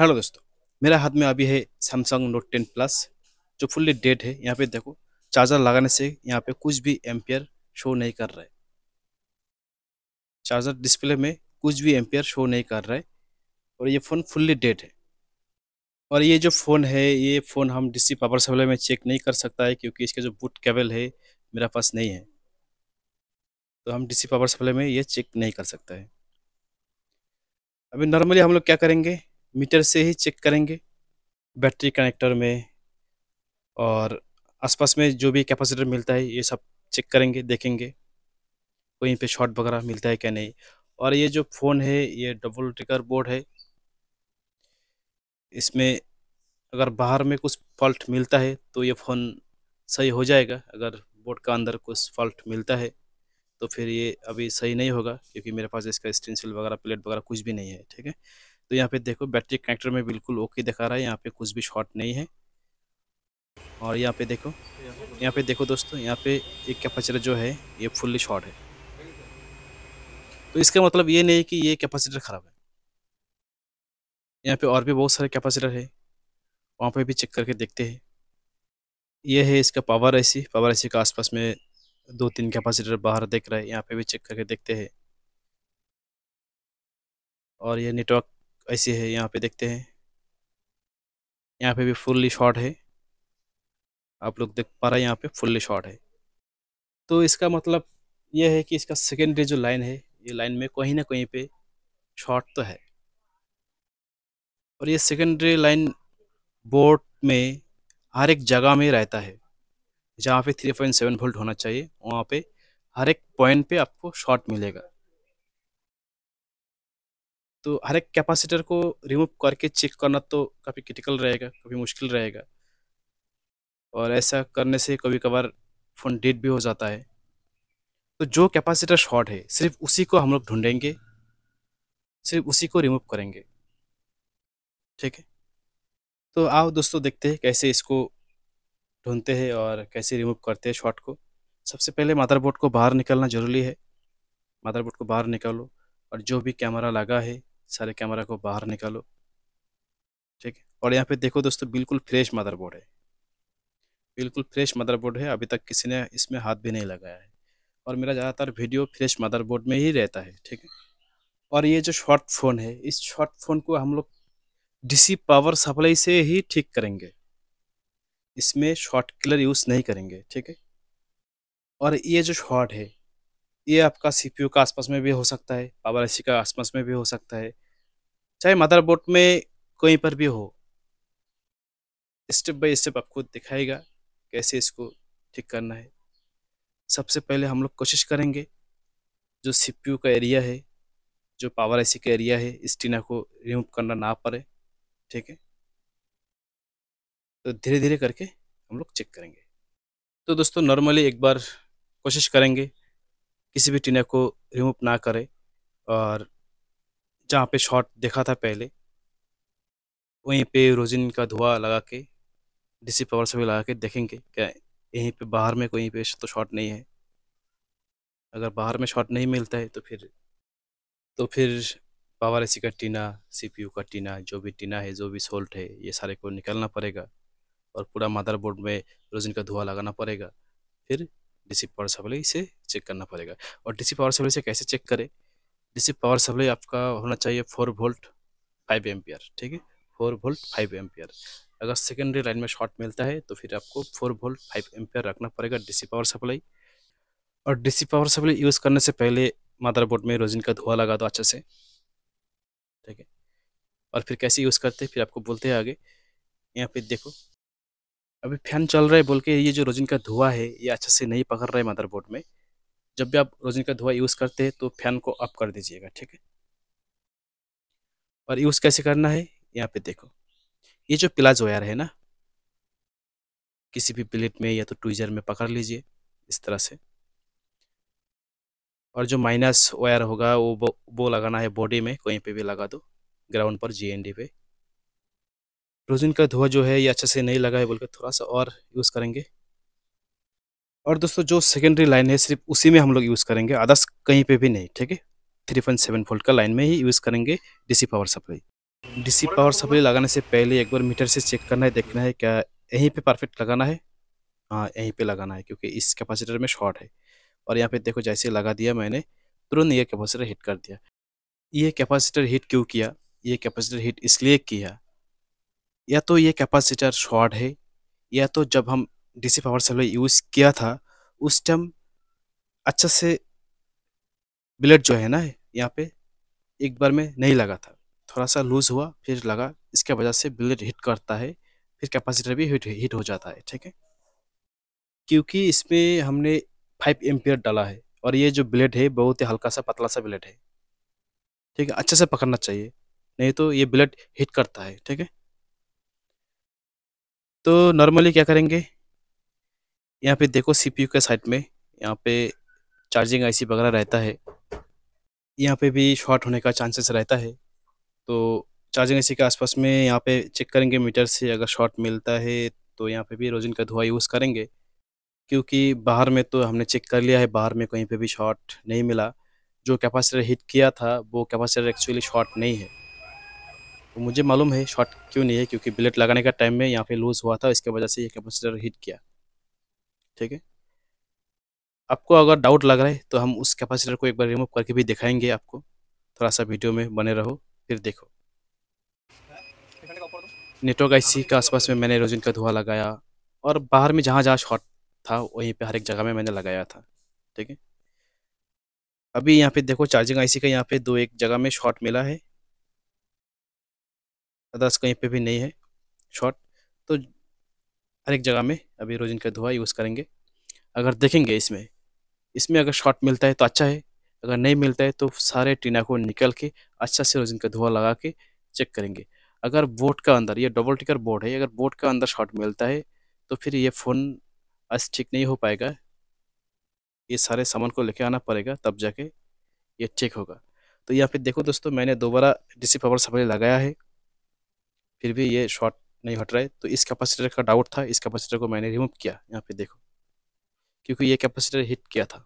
hello दोस्तों मेरा हाथ में अभी है सैमसंग नोट टेन प्लस जो फुल्ली डेड है यहाँ पे देखो चार्जर लगाने से यहाँ पे कुछ भी एम्पियर शो नहीं कर रहा है चार्जर डिस्प्ले में कुछ भी एम्पियर शो नहीं कर रहा है और ये फ़ोन फुल्ली डेड है और ये जो फ़ोन है ये फ़ोन हम डीसी पावर सप्लाई में चेक नहीं कर सकता है क्योंकि इसका जो बूट केबल है मेरा पास नहीं है तो हम डीसी पावर सप्लाई में ये चेक नहीं कर सकता है अभी नॉर्मली हम लोग क्या करेंगे मीटर से ही चेक करेंगे बैटरी कनेक्टर में और आसपास में जो भी कैपेसिटर मिलता है ये सब चेक करेंगे देखेंगे कहीं पे शॉर्ट वगैरह मिलता है क्या नहीं और ये जो फ़ोन है ये डबल टिकर बोर्ड है इसमें अगर बाहर में कुछ फॉल्ट मिलता है तो ये फ़ोन सही हो जाएगा अगर बोर्ड का अंदर कुछ फॉल्ट मिलता है तो फिर ये अभी सही नहीं होगा क्योंकि मेरे पास इसका स्टेंसिल वगैरह प्लेट वगैरह कुछ भी नहीं है ठीक है तो यहाँ पे देखो बैटरी कनेक्टर में बिल्कुल ओके दिखा रहा है यहाँ पे कुछ भी शॉर्ट नहीं है और यहाँ पे देखो यहाँ पे देखो दोस्तों यहाँ पे एक कैपेसिटर जो है ये फुल्ली शॉर्ट है तो इसका मतलब ये नहीं कि ये कैपेसिटर ख़राब है यहाँ पे और भी बहुत सारे कैपेसिटर है वहाँ पे भी चेक करके देखते हैं ये है इसका पावर ऐसी पावर ऐसी के आसपास में दो तीन कैपेसिटर बाहर देख रहा है यहाँ पे भी चेक करके देखते हैं और ये नेटवर्क ऐसे है यहाँ पे देखते हैं यहाँ पे भी फुल्ली शॉर्ट है आप लोग देख पा रहे हैं यहाँ पे फुल्ली शॉर्ट है तो इसका मतलब यह है कि इसका सेकेंडरी जो लाइन है ये लाइन में कहीं ना कहीं पे शॉर्ट तो है और ये सेकेंडरी लाइन बोर्ड में हर एक जगह में रहता है जहाँ पे 3.7 वोल्ट होना चाहिए वहाँ पे हर एक पॉइंट पे आपको शॉर्ट मिलेगा तो हर एक कैपेसिटर को रिमूव करके चेक करना तो काफ़ी क्रिटिकल रहेगा काफ़ी मुश्किल रहेगा और ऐसा करने से कभी कभार फ़ोन डेड भी हो जाता है तो जो कैपेसिटर शॉर्ट है सिर्फ उसी को हम लोग ढूंढेंगे सिर्फ उसी को रिमूव करेंगे ठीक है तो आओ दोस्तों देखते हैं कैसे इसको ढूंढते हैं और कैसे रिमूव करते हैं शॉर्ट को सबसे पहले मदरबोर्ड को बाहर निकलना ज़रूरी है मदरबोर्ड को बाहर निकालो और जो भी कैमरा लगा है सारे कैमरा को बाहर निकालो ठीक है और यहाँ पे देखो दोस्तों बिल्कुल फ्रेश मदरबोर्ड है बिल्कुल फ्रेश मदरबोर्ड है अभी तक किसी ने इसमें हाथ भी नहीं लगाया है और मेरा ज़्यादातर वीडियो फ्रेश मदरबोर्ड में ही रहता है ठीक है और ये जो शॉर्ट फोन है इस शॉर्ट फोन को हम लोग डीसी पावर सप्लाई से ही ठीक करेंगे इसमें शॉर्ट किलर यूज़ नहीं करेंगे ठीक है और ये जो शॉर्ट है ये आपका सीपीयू का आसपास में भी हो सकता है पावर आईसी का आसपास में भी हो सकता है चाहे मदरबोर्ड में कहीं पर भी हो स्टेप बाय स्टेप आपको दिखाएगा कैसे इसको ठीक करना है सबसे पहले हम लोग कोशिश करेंगे जो सीपीयू का एरिया है जो पावर आईसी का एरिया है इस टीना को रिमूव करना ना पड़े ठीक है तो धीरे धीरे करके हम लोग चेक करेंगे तो दोस्तों नॉर्मली एक बार कोशिश करेंगे किसी भी टीनर को रिमूव ना करें और जहाँ पे शॉट देखा था पहले वहीं पे रोजिन का धुआं लगा के डीसी पावर से भी लगा के देखेंगे क्या यहीं पे बाहर में कोई पे तो शॉट नहीं है अगर बाहर में शॉट नहीं मिलता है तो फिर तो फिर पावर ए का टीना सीपीयू का टीना जो भी टीना है जो भी सोल्ट है ये सारे को निकालना पड़ेगा और पूरा मदरबोर्ड में रोजिन का धुआं लगाना पड़ेगा फिर डीसी पावर सप्लाई से चेक करना पड़ेगा और डीसी पावर सप्लाई से कैसे चेक करें डीसी पावर सप्लाई आपका होना चाहिए फोर वोल्ट फाइव एम्पियर ठीक है फोर वोल्ट फाइव एम्पियर अगर सेकेंडरी लाइन में शॉर्ट मिलता है तो फिर आपको फोर वोल्ट फाइव एम्पियर रखना पड़ेगा डीसी पावर सप्लाई और डीसी पावर सप्लाई यूज़ करने से पहले मदरबोर्ड में रोजिन का धुआं लगा दो अच्छे से ठीक है और फिर कैसे यूज़ करते हैं फिर आपको बोलते हैं आगे यहाँ पे देखो अभी फैन चल रहा है बोल के ये जो रोजिन का धुआं है ये अच्छे से नहीं पकड़ रहा है मदरबोर्ड में जब भी आप रोजिन का धुआं यूज़ करते हैं तो फैन को अप कर दीजिएगा ठीक है और यूज़ कैसे करना है यहाँ पे देखो ये जो प्लाज वायर है ना किसी भी प्लेट में या तो ट्विजर में पकड़ लीजिए इस तरह से और जो माइनस वायर होगा वो वो लगाना है बॉडी में कहीं पर भी लगा दो ग्राउंड पर जी पे रोजिन का धुआं जो है ये अच्छे से नहीं लगा है बोलकर थोड़ा सा और यूज़ करेंगे और दोस्तों जो सेकेंडरी लाइन है सिर्फ उसी में हम लोग यूज़ करेंगे अदर्स कहीं पे भी नहीं ठीक है थ्री पॉइंट सेवन फोल्ट का लाइन में ही यूज़ करेंगे DC power supply DC power supply लगाने से पहले एक बार मीटर से चेक करना है देखना है क्या यहीं पे परफेक्ट लगाना है हाँ यहीं पे लगाना है क्योंकि इस कैपेसिटर में शॉर्ट है और यहाँ पे देखो जैसे लगा दिया मैंने तुरंत यह कैपेसिटर हीट कर दिया ये कैपेसिटर हीट क्यों किया ये कैपेसिटर हीट इसलिए किया या तो ये कैपेसिटर शॉर्ट है या तो जब हम डीसी पावर सप्लाई यूज़ किया था उस टाइम अच्छा से ब्लेड जो है ना यहाँ पे एक बार में नहीं लगा था थोड़ा सा लूज़ हुआ फिर लगा इसके वजह से ब्लेड हिट करता है फिर कैपेसिटर भी हिट हिट हो जाता है ठीक है क्योंकि इसमें हमने फाइव एम डाला है और ये जो ब्लेड है बहुत ही हल्का सा पतला सा ब्लेड है ठीक है अच्छे से पकड़ना चाहिए नहीं तो ये ब्लेड हिट करता है ठीक है तो नॉर्मली क्या करेंगे यहाँ पे देखो सीपीयू के साइड में यहाँ पे चार्जिंग आईसी वगैरह रहता है यहाँ पे भी शॉर्ट होने का चांसेस रहता है तो चार्जिंग आईसी के आसपास में यहाँ पे चेक करेंगे मीटर से अगर शॉर्ट मिलता है तो यहाँ पे भी रोजिन का धुआं यूज़ करेंगे क्योंकि बाहर में तो हमने चेक कर लिया है बाहर में कहीं पर भी शॉर्ट नहीं मिला जो कैपासीटर हिट किया था वो कैपासीटर एक्चुअली शॉर्ट नहीं है तो मुझे मालूम है शॉर्ट क्यों नहीं है क्योंकि बिलेट लगाने का टाइम में यहाँ पे लूज़ हुआ था इसके वजह से ये कैपेसिटर हिट किया ठीक है आपको अगर डाउट लग रहा है तो हम उस कैपेसिटर को एक बार रिमूव करके भी दिखाएंगे आपको थोड़ा सा वीडियो में बने रहो फिर देखो नेटवर्क आईसी के आसपास में मैंने रोजिन का धुआं लगाया और बाहर में जहाँ जहाँ शॉर्ट था वहीं पे हर एक जगह में मैंने लगाया था ठीक है अभी यहाँ पे देखो चार्जिंग आईसी का यहाँ पे दो एक जगह में शॉर्ट मिला है अदर्स कहीं पे भी नहीं है शॉर्ट तो हर एक जगह में अभी रोजिन का धुआं यूज़ करेंगे अगर देखेंगे इसमें इसमें अगर शॉर्ट मिलता है तो अच्छा है अगर नहीं मिलता है तो सारे टीना को निकल के अच्छा से रोजिन का धुआं लगा के चेक करेंगे अगर बोर्ड का अंदर ये डबल टिकर बोर्ड है अगर बोर्ड का अंदर शॉट मिलता है तो फिर ये फ़ोन आज ठीक नहीं हो पाएगा ये सारे सामान को लेके आना पड़ेगा तब जाके ये ठीक होगा तो यहाँ पे देखो दोस्तों मैंने दोबारा डीसी पावर सप्लाई लगाया है फिर भी ये शॉर्ट नहीं हट रहा है तो इस कैपेसिटर का डाउट था इस कैपेसिटर को मैंने रिमूव किया यहाँ पे देखो क्योंकि ये कैपेसिटर हिट किया था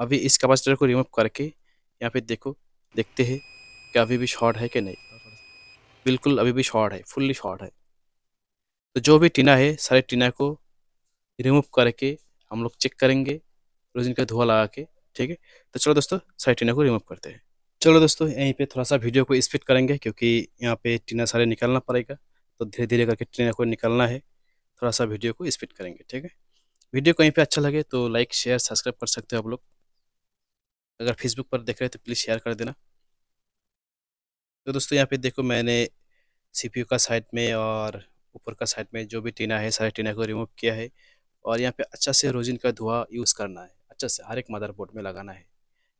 अभी इस कैपेसिटर को रिमूव करके यहाँ पे देखो देखते हैं कि अभी भी शॉर्ट है कि नहीं बिल्कुल अभी भी शॉर्ट है फुल्ली शॉर्ट है तो जो भी टीना है सारे टीना को रिमूव करके हम लोग चेक करेंगे रोजिन का धुआं लगा के ठीक है तो चलो दोस्तों सारे टीना को रिमूव करते हैं चलो दोस्तों यहीं पे थोड़ा सा वीडियो को स्पीड करेंगे क्योंकि यहाँ पे टीना सारे निकलना पड़ेगा तो धीरे धीरे करके टीना को निकलना है थोड़ा सा वीडियो को स्पीड करेंगे ठीक है वीडियो कहीं पे अच्छा लगे तो लाइक शेयर सब्सक्राइब कर सकते हो आप लोग अगर फेसबुक पर देख रहे हैं तो प्लीज़ शेयर कर देना तो दोस्तों यहाँ पे देखो मैंने सी का साइड में और ऊपर का साइड में जो भी टीना है सारे टीना को रिमूव किया है और यहाँ पर अच्छा से रोजिन का धुआं यूज़ करना है अच्छा से हर एक मदरबोर्ड में लगाना है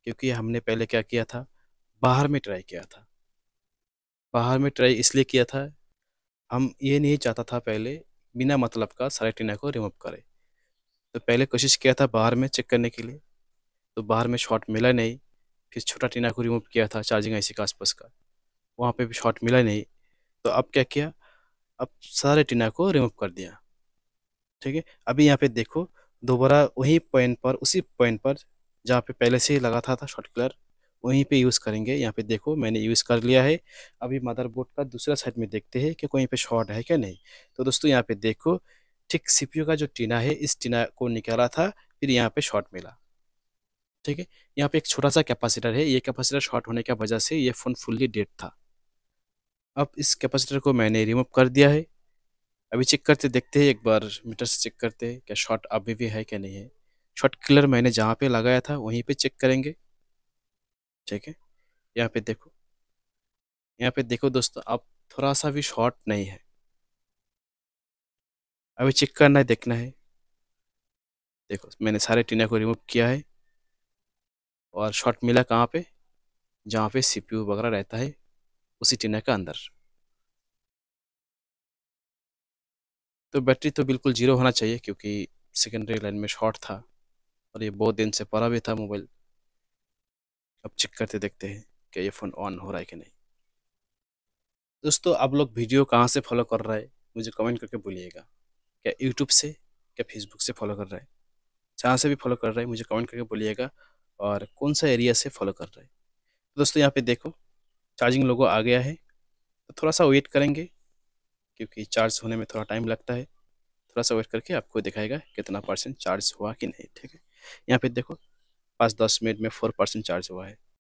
क्योंकि हमने पहले क्या किया था बाहर में ट्राई किया था बाहर में ट्राई इसलिए किया था हम ये नहीं चाहता था पहले बिना मतलब का टीना को रिमूव करें तो पहले कोशिश किया था बाहर में चेक करने के लिए तो बाहर में शॉट मिला नहीं फिर छोटा टीना को रिमूव किया था चार्जिंग आईसी के आसपास का वहाँ पे भी शॉट मिला नहीं तो अब क्या किया अब सारे टीना को रिमूव कर दिया ठीक है अभी यहाँ पे देखो दोबारा वही पॉइंट पर उसी पॉइंट पर जहाँ पे पहले से ही लगा था, था शॉर्ट क्लर वहीं पे यूज़ करेंगे यहाँ पे देखो मैंने यूज़ कर लिया है अभी मदरबोर्ड का दूसरा साइड में देखते हैं कि कहीं पे शॉर्ट है क्या नहीं तो दोस्तों यहाँ पे देखो ठीक सीपीयू का जो टीना है इस टीना को निकाला था फिर यहाँ पे शॉर्ट मिला ठीक है यहाँ पे एक छोटा सा कैपेसिटर है ये कैपेसिटर शॉर्ट होने की वजह से ये फ़ोन फुल्ली डेड था अब इस कैपेसिटर को मैंने रिमूव कर दिया है अभी चेक करते देखते हैं एक बार मीटर से चेक करते हैं क्या शॉर्ट अभी भी है क्या नहीं है शॉर्ट किलर मैंने जहाँ पे लगाया था वहीं पे चेक करेंगे ठीक है यहाँ पे देखो यहाँ पे देखो दोस्तों अब थोड़ा सा भी शॉर्ट नहीं है अभी चेक करना है देखना है देखो मैंने सारे टीना को रिमूव किया है और शॉर्ट मिला कहाँ पे जहाँ पे सीपीयू वगैरह रहता है उसी टीना के अंदर तो बैटरी तो बिल्कुल ज़ीरो होना चाहिए क्योंकि सेकेंडरी लाइन में शॉर्ट था और ये बहुत दिन से पड़ा भी था मोबाइल अब चेक करते देखते हैं कि ये फ़ोन ऑन हो रहा है कि नहीं दोस्तों आप लोग वीडियो कहाँ से फॉलो कर रहा है मुझे कमेंट करके बोलिएगा क्या यूट्यूब से क्या फेसबुक से फॉलो कर रहा है जहाँ से भी फॉलो कर रहा है मुझे कमेंट करके बोलिएगा और कौन सा एरिया से फॉलो कर रहा है तो दोस्तों यहाँ पे देखो चार्जिंग लोगो आ गया है तो थोड़ा सा वेट करेंगे क्योंकि चार्ज होने में थोड़ा टाइम लगता है थोड़ा सा वेट करके आपको दिखाएगा कितना परसेंट चार्ज हुआ कि नहीं ठीक है यहाँ पे देखो पाँच दस मिनट में फोर परसेंट चार्ज हुआ है